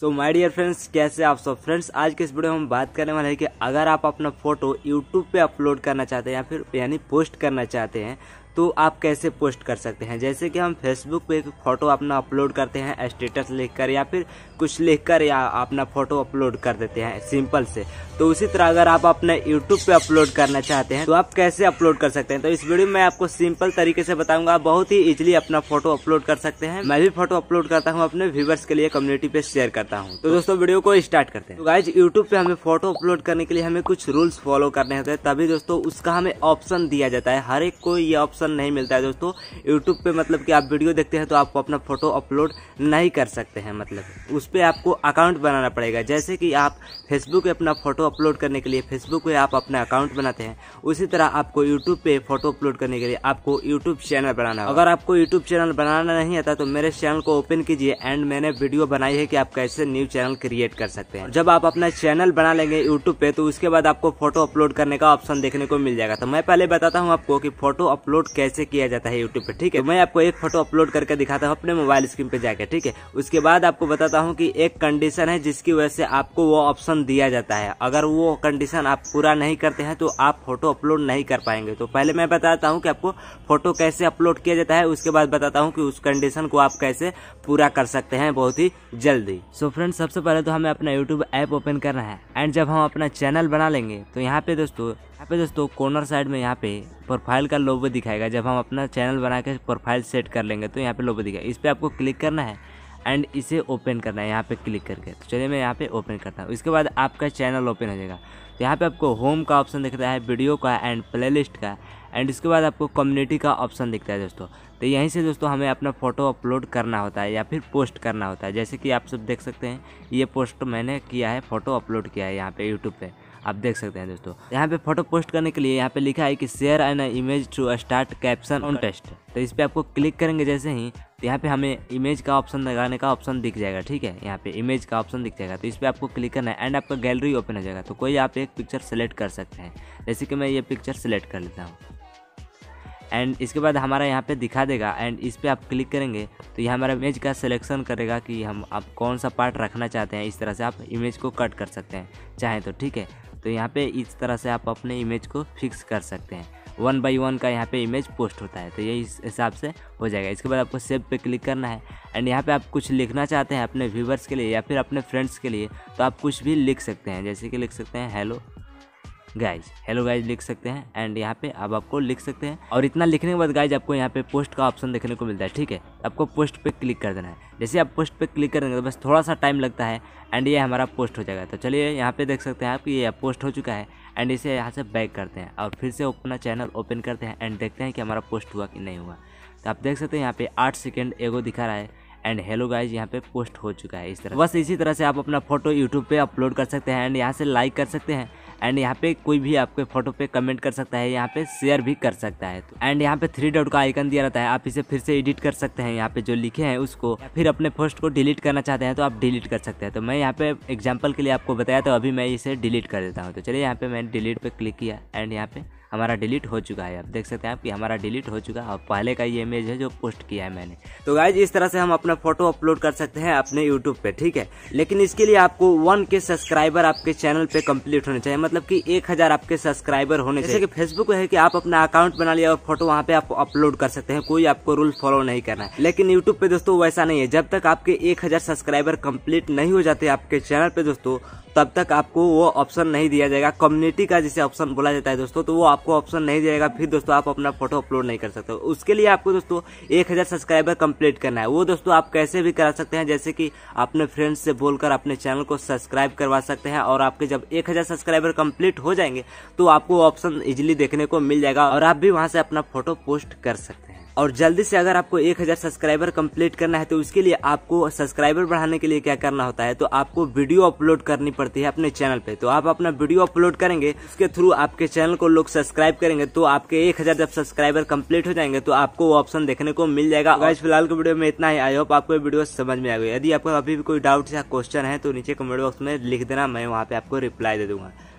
so my dear friends कैसे आप सब फ्रेंड्स आज के इस वीडियो में हम बात करने वाले हैं कि अगर आप अपना फ़ोटो यूट्यूब पे अपलोड करना चाहते हैं या फिर यानी पोस्ट करना चाहते हैं तो आप कैसे पोस्ट कर सकते हैं जैसे कि हम फेसबुक पे एक फ़ोटो अपना अपलोड करते हैं स्टेटस लिखकर या फिर कुछ लिखकर या अपना फ़ोटो अपलोड कर देते हैं सिंपल से तो उसी तरह अगर आप अपने यूट्यूब पे अपलोड करना चाहते हैं तो आप कैसे अपलोड कर सकते हैं तो इस वीडियो में आपको सिंपल तरीके से बताऊंगा बहुत ही इजिली अपना फोटो अपलोड कर सकते हैं मैं भी फोटो अपलोड करता हूँ अपने व्यूवर्स के लिए कम्युनिटी पे शेयर करता हूँ तो दोस्तों वीडियो को स्टार्ट करते हैं गाइज तो यूट्यूब पे हमें फोटो अपलोड करने के लिए हमें कुछ रूल्स फॉलो करने होते हैं तभी दोस्तों उसका हमें ऑप्शन दिया जाता है हर एक को ये ऑप्शन ऑप्शन नहीं मिलता है दोस्तों यूट्यूब पे मतलब कि आप वीडियो देखते हैं तो आपको अपना फ़ोटो अपलोड नहीं कर सकते हैं मतलब उस पर आपको अकाउंट बनाना पड़ेगा जैसे कि आप फेसबुक पे अपना फ़ोटो अपलोड करने के लिए फेसबुक पे आप अपना अकाउंट बनाते हैं उसी तरह आपको यूट्यूब पे फ़ोटो अपलोड करने के लिए आपको यूट्यूब चैनल बनाना अगर आपको यूट्यूब चैनल बनाना नहीं आता तो मेरे चैनल को ओपन कीजिए एंड मैंने वीडियो बनाई है कि आप कैसे न्यू चैनल क्रिएट कर सकते हैं जब आप अपना चैनल बना लेंगे यूट्यूब पे तो उसके बाद आपको फोटो अपलोड करने का ऑप्शन देखने को मिल जाएगा तो मैं पहले बताता हूँ आपको कि फोटो अपलोड कैसे किया जाता है यूट्यूब पे ठीक है तो मैं आपको एक फोटो अपलोड करके दिखाता हूँ अपने मोबाइल स्क्रीन पे जाके ठीक है उसके बाद आपको बताता हूँ कि एक कंडीशन है जिसकी वजह से आपको वो ऑप्शन दिया जाता है अगर वो कंडीशन आप पूरा नहीं करते हैं तो आप फोटो अपलोड नहीं कर पाएंगे तो पहले मैं बताता हूँ कि आपको फोटो कैसे अपलोड किया जाता है उसके बाद बताता हूँ कि उस कंडीशन को आप कैसे पूरा कर सकते हैं बहुत ही जल्दी सो फ्रेंड सबसे पहले तो हमें अपना यूट्यूब ऐप ओपन करना है एंड जब हम अपना चैनल बना लेंगे तो यहाँ पे दोस्तों यहाँ पे दोस्तों कॉर्नर साइड में यहाँ पे प्रोफाइल का लोबो दिखाएगा जब हम अपना चैनल बना के प्रोफाइल सेट कर लेंगे तो यहाँ पे लोबो दिखाएगा इस पर आपको क्लिक करना है एंड इसे ओपन करना है यहाँ पे क्लिक करके तो चलिए मैं यहाँ पे ओपन करता हूँ इसके बाद आपका चैनल ओपन हो जाएगा तो यहाँ पे आपको होम का ऑप्शन दिखता है वीडियो का एंड प्लेलिस्ट का एंड इसके बाद आपको कम्युनिटी का ऑप्शन दिखता है दोस्तों तो यहीं से दोस्तों हमें अपना फ़ोटो अपलोड करना होता है या फिर पोस्ट करना होता है जैसे कि आप सब देख सकते हैं ये पोस्ट मैंने किया है फ़ोटो अपलोड किया है यहाँ पर यूट्यूब पर आप देख सकते हैं दोस्तों यहाँ पे फोटो पोस्ट करने के लिए यहाँ पे लिखा है कि share an image to start caption on test तो इस पर आपको क्लिक करेंगे जैसे ही तो यहाँ पे हमें इमेज का ऑप्शन लगाने का ऑप्शन दिख जाएगा ठीक है यहाँ पे इमेज का ऑप्शन दिख जाएगा तो इस पर आपको क्लिक करना है एंड आपका गैलरी ओपन हो जाएगा तो कोई आप एक पिक्चर सेलेक्ट कर सकते हैं जैसे कि मैं ये पिक्चर सेलेक्ट कर लेता हूँ एंड इसके बाद हमारा यहाँ पे दिखा देगा एंड इस पर आप क्लिक करेंगे तो ये हमारा इमेज का सिलेक्शन करेगा कि हम आप कौन सा पार्ट रखना चाहते हैं इस तरह से आप इमेज को कट कर सकते हैं चाहें तो ठीक है तो यहाँ पे इस तरह से आप अपने इमेज को फिक्स कर सकते हैं वन बाई वन का यहाँ पे इमेज पोस्ट होता है तो यही इस हिसाब से हो जाएगा इसके बाद आपको सेव पे क्लिक करना है एंड यहाँ पे आप कुछ लिखना चाहते हैं अपने व्यूवर्स के लिए या फिर अपने फ्रेंड्स के लिए तो आप कुछ भी लिख सकते हैं जैसे कि लिख सकते हैं हेलो गाइज हेलो गाइज लिख सकते हैं एंड यहाँ पे अब आपको लिख सकते हैं और इतना लिखने के बाद गाइज आपको यहाँ पे पोस्ट का ऑप्शन देखने को मिलता है ठीक है आपको पोस्ट पे क्लिक कर देना है जैसे आप पोस्ट पे क्लिक करेंगे तो बस थोड़ा सा टाइम लगता है एंड ये हमारा पोस्ट हो जाएगा तो चलिए यहाँ पे देख सकते हैं आप कि ये पोस्ट हो चुका है एंड इसे यहाँ से बैक करते हैं और फिर से अपना चैनल ओपन करते हैं एंड देखते हैं कि हमारा पोस्ट हुआ कि नहीं हुआ तो आप देख सकते हैं यहाँ पे आठ सेकेंड एगो दिखा रहा है एंड हेलो गाइज यहाँ पे पोस्ट हो चुका है इस तरह बस इसी तरह से आप अपना फोटो यूट्यूब पे अपलोड कर सकते हैं एंड यहाँ से लाइक कर सकते हैं एंड यहाँ पे कोई भी आपके फोटो पे कमेंट कर सकता है यहाँ पे शेयर भी कर सकता है एंड यहाँ पे थ्री डॉट का आइकन दिया रहता है आप इसे फिर से एडिट कर सकते हैं यहाँ पे जो लिखे हैं उसको फिर अपने पोस्ट को डिलीट करना चाहते हैं तो आप डिलीट कर सकते हैं तो मैं यहाँ पे एग्जाम्पल के लिए आपको बताया तो अभी मैं इसे डिलीट कर देता हूँ तो चलिए यहाँ पे मैंने डिलीट पर क्लिक किया एंड यहाँ पे हमारा डिलीट हो चुका है आप देख सकते हैं कि हमारा डिलीट हो चुका है और पहले का ये इमेज है जो पोस्ट किया है मैंने तो गाइज इस तरह से हम अपना फोटो अपलोड कर सकते हैं अपने यूट्यूब पे ठीक है लेकिन इसके लिए आपको वन के सब्सक्राइबर आपके चैनल पे कम्प्लीट होने चाहिए मतलब कि एक हजार आपके सब्सक्राइबर होने चाहिए जैसे कि फेसबुक है कि आप अपना अकाउंट बना लिया और फोटो वहाँ पे आप अपलोड कर सकते हैं कोई आपको रूल फॉलो नहीं करना है लेकिन यूट्यूब पे दोस्तों वैसा नहीं है जब तक आपके एक हजार सब्सक्राइबर कम्प्लीट नहीं हो जाते आपके चैनल पे दोस्तों तब तक आपको वो ऑप्शन नहीं दिया जाएगा कम्युनिटी का जिसे ऑप्शन बोला जाता है दोस्तों तो वो आप आपको ऑप्शन नहीं देगा फिर दोस्तों आप अपना फोटो अपलोड नहीं कर सकते उसके लिए आपको दोस्तों एक हज़ार सब्सक्राइबर कंप्लीट करना है वो दोस्तों आप कैसे भी करा सकते हैं जैसे कि अपने फ्रेंड्स से बोलकर अपने चैनल को सब्सक्राइब करवा सकते हैं और आपके जब एक हज़ार सब्सक्राइबर कम्प्लीट हो जाएंगे तो आपको ऑप्शन इजिली देखने को मिल जाएगा और आप भी वहाँ से अपना फोटो पोस्ट कर सकते हैं और जल्दी से अगर आपको 1000 सब्सक्राइबर कंप्लीट करना है तो उसके लिए आपको सब्सक्राइबर बढ़ाने के लिए क्या करना होता है तो आपको वीडियो अपलोड करनी पड़ती है अपने चैनल पे तो आप अपना वीडियो अपलोड करेंगे उसके थ्रू आपके चैनल को लोग सब्सक्राइब करेंगे तो आपके 1000 जब सब्सक्राइबर कम्प्लीट हो जाएंगे तो आपको वो ऑप्शन देखने को मिल जाएगा आज तो फिलहाल के वीडियो में इतना ही आई होप आपको वीडियो समझ में आ गई यदि आपको अभी भी कोई डाउट या क्वेश्चन है तो नीचे कमेंट बॉक्स में लिख देना मैं वहाँ पे आपको रिप्लाई दे दूंगा